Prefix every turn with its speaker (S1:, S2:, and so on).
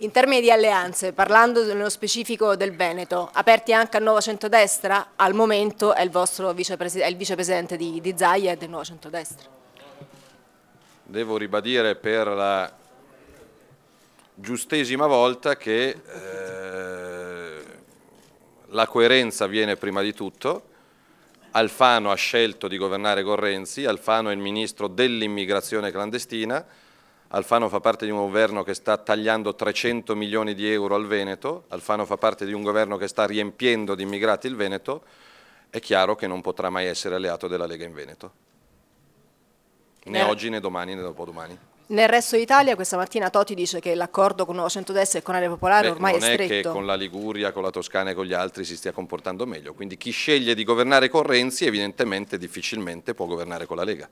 S1: In termini di alleanze, parlando nello specifico del Veneto, aperti anche al Nuovo Centrodestra, al momento è il, vostro vicepresidente, è il vicepresidente di, di Zaia e del Nuovo Centrodestra.
S2: Devo ribadire per la giustesima volta che eh, la coerenza viene prima di tutto, Alfano ha scelto di governare con Renzi, Alfano è il ministro dell'immigrazione clandestina, Alfano fa parte di un governo che sta tagliando 300 milioni di euro al Veneto, Alfano fa parte di un governo che sta riempiendo di immigrati il Veneto, è chiaro che non potrà mai essere alleato della Lega in Veneto. Né eh. oggi né domani né dopodomani.
S1: Nel resto d'Italia questa mattina Toti dice che l'accordo con Nuovo Centrodestra e con Area Popolare Beh, ormai è stretto. Non è che con la
S2: Liguria, con la Toscana e con gli altri si stia comportando meglio, quindi chi sceglie di governare con Renzi evidentemente difficilmente può governare con la Lega.